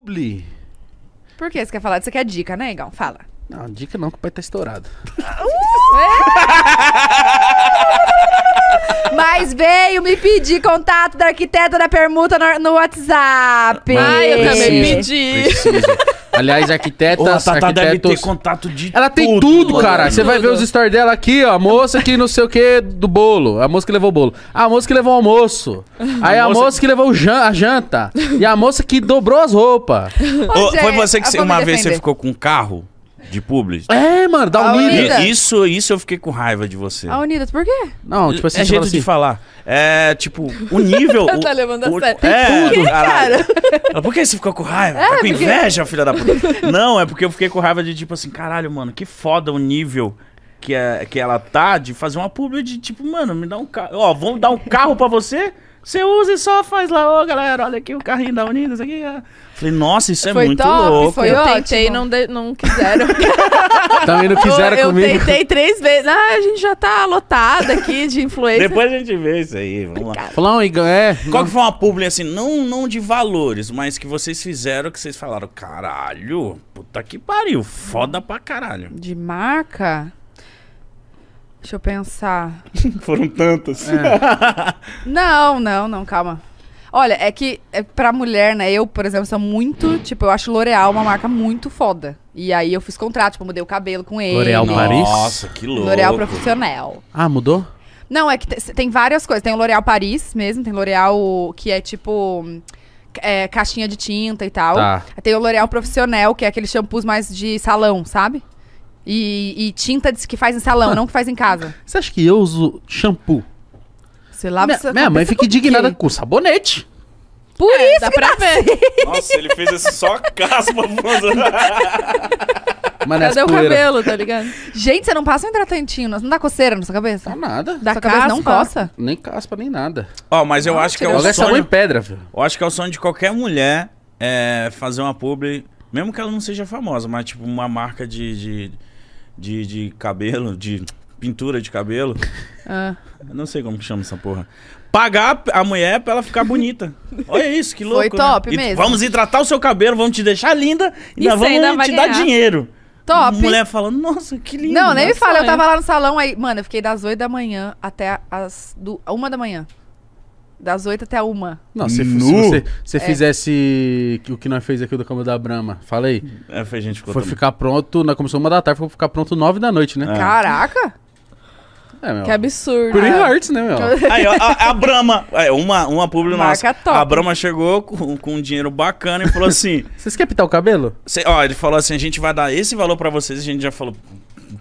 Publi. Por que você quer falar disso? Você quer dica, né, Igão? Fala. Não, dica não, que o pai tá estourado. Uh! Mas veio me pedir contato da arquiteta da permuta no, no WhatsApp. Ai, eu também pedi. preciso. Aliás, arquitetas, Ô, a Tata arquitetos... deve ter contato de Ela tem tudo, tudo cara. Você vai ver os stories dela aqui, ó. A moça que não sei o que do bolo. A moça que levou o bolo. A moça que levou o almoço. Aí a, a moça... que levou jan a janta. E a moça que dobrou as roupas. Foi você que uma vez você ficou com um carro? De publi. É, mano, da Unidas. Unidas. Isso, isso eu fiquei com raiva de você. A Unidas, por quê? Não, tipo assim, é jeito de assim, falar. É, tipo, o nível. o, tá levando o, É, tudo, cara. cara. Por que você ficou com raiva? É, tá com porque... inveja, filha da puta. Não, é porque eu fiquei com raiva de, tipo assim, caralho, mano, que foda o nível que, é, que ela tá de fazer uma publi de, tipo, mano, me dá um carro. Ó, vamos dar um carro pra você? Você usa e só faz lá, ô galera, olha aqui o carrinho da Unidas aqui. É. Falei, nossa, isso é foi muito top, louco. Foi eu ótimo. tentei não, não quiseram. Também não quiseram eu, comigo. Eu tentei três vezes. Ah, a gente já tá lotado aqui de influência. Depois a gente vê isso aí, vamos lá. Falou, Igor, é. Qual que foi uma publi, assim, não, não de valores, mas que vocês fizeram, que vocês falaram, caralho, puta que pariu, foda pra caralho. De marca? Deixa eu pensar. Foram tantas. É. não, não, não, calma. Olha, é que é, pra mulher, né? Eu, por exemplo, sou muito. Tipo, eu acho L'Oreal uma marca muito foda. E aí eu fiz contrato, tipo, mudei o cabelo com ele. L'Oreal Paris? Nossa, que louco. L'Oreal Profissional. Ah, mudou? Não, é que tem várias coisas. Tem o L'Oreal Paris mesmo, tem L'Oreal que é tipo. É, caixinha de tinta e tal. Tá. Tem o L'Oreal Profissional, que é aqueles shampoos mais de salão, sabe? E, e tinta diz que faz em salão, não que faz em casa. Você acha que eu uso shampoo? Você lava minha, minha mãe fica indignada com sabonete. Por é, isso dá que pra dá ver. Assim. Nossa, ele fez esse só caspa. Mano, é Cadê o cabelo, tá ligado? Gente, você não passa um hidratantinho, não dá coceira na sua cabeça? Dá nada. Da sua caspa. cabeça não coça? Nem caspa, nem nada. Ó, oh, mas eu não, acho que é o é sonho... Essa em pedra, filho. Eu acho que é o sonho de qualquer mulher é, fazer uma publi, mesmo que ela não seja famosa, mas tipo uma marca de... de de, de cabelo, de pintura de cabelo. Ah. não sei como que chama essa porra. Pagar a mulher pra ela ficar bonita. Olha isso, que louco. Foi né? top né? mesmo. Vamos hidratar o seu cabelo, vamos te deixar linda e vamos ainda te ganhar. dar dinheiro. Top. Mulher falando, nossa, que lindo. Não, nem né? me fala, eu tava lá no salão aí. Mano, eu fiquei das 8 da manhã até as do, uma da manhã. Das oito até a uma. Não, se, se você, se é. fizesse o que nós fez aqui do Câmara da Brama, falei. É, foi gente Foi ficar pronto, na começou uma da tarde, foi ficar pronto nove da noite, né? É. Caraca! É, meu. Que absurdo. Pretty ah. Hearts, né, meu? Aí, ó, a, a Brahma, é, uma, uma publi Marca nossa. Top. A Brahma chegou com, com um dinheiro bacana e falou assim... Vocês querem pintar o cabelo? Cê, ó, ele falou assim, a gente vai dar esse valor pra vocês. A gente já falou,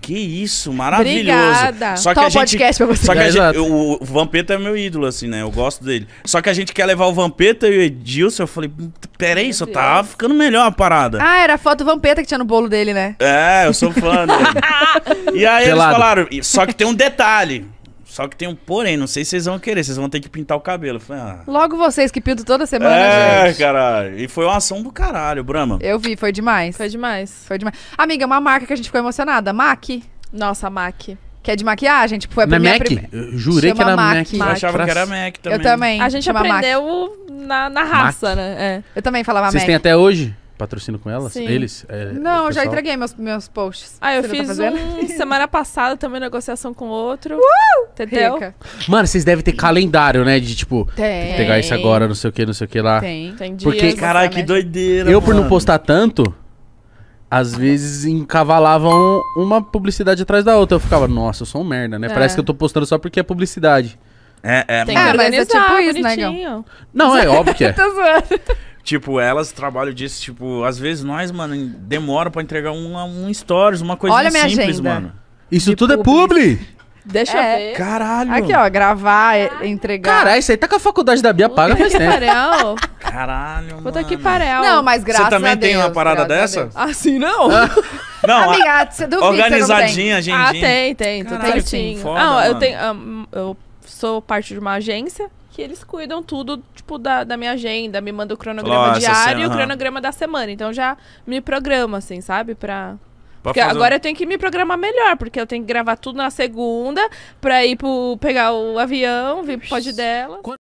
que isso, maravilhoso. Obrigada. Só que Toma a gente, podcast pra você. Só que é, gente, o, o Vampeta é meu ídolo, assim, né? Eu gosto dele. Só que a gente quer levar o Vampeta e o Edilson. Eu falei, peraí, só tá ficando melhor a parada. Ah, era a foto do Vampeta que tinha no bolo dele, né? É, eu sou fã dele. e aí Pelado. eles falaram, só que tem um detalhe. Só que tem um porém, não sei se vocês vão querer, vocês vão ter que pintar o cabelo. Falei, ah. Logo vocês que pintam toda semana, é, gente. É, caralho. E foi uma ação do caralho, Brahma. Eu vi, foi demais. Foi demais. Foi demais. Amiga, uma marca que a gente ficou emocionada, MAC. Nossa, MAC. Que é de maquiagem, tipo, foi a na minha Mac? primeira. jurei Chama que era Mac. Mac. Eu achava que era Mac também. Eu também. A gente Chama aprendeu na, na raça, Mac. né? É. Eu também falava Vocês Mac. Vocês têm até hoje? Patrocínio com elas? Sim. Eles? É, não, eu já entreguei meus, meus posts. Ah, eu tá fiz tá um semana passada também negociação com outro. Uh! Entendeu? Rica. Mano, vocês devem ter calendário, né? De tipo, tem. tem que pegar isso agora, não sei o que, não sei o que lá. Tem, tem dias, Porque, caralho, que doideira. Eu, mano. por não postar tanto, às vezes encavalavam uma publicidade atrás da outra. Eu ficava, nossa, eu sou um merda, né? É. Parece que eu tô postando só porque é publicidade. É, é, Tem que ah, mas é tipo isso, né, Não, é óbvio que é. Tipo, elas trabalham disso, tipo, às vezes nós, mano, demora pra entregar um, um stories, uma coisa simples, agenda. mano. Isso De tudo é publi! Deixa é. eu ver. Caralho! Aqui, ó, gravar, ah. entregar. Caralho, isso aí tá com a faculdade da Bia Puta paga faz tempo. Parel. Caralho, mano. Puta que parel. Não, mas graças a Deus. Você ah, também tem uma parada dessa? Assim, não. Não, Amiga, organizadinha, ah, gente Ah, tem, tem. Caralho, tem sim. Foda, ah, eu, tenho, um, eu sou parte de uma agência que eles cuidam tudo, tipo, da, da minha agenda, me manda o cronograma diário e o cronograma da semana. Então já me programa, assim, sabe? Pra. Porque agora eu tenho que me programar melhor, porque eu tenho que gravar tudo na segunda pra ir pro, pegar o avião, vir pro pod dela. Quando...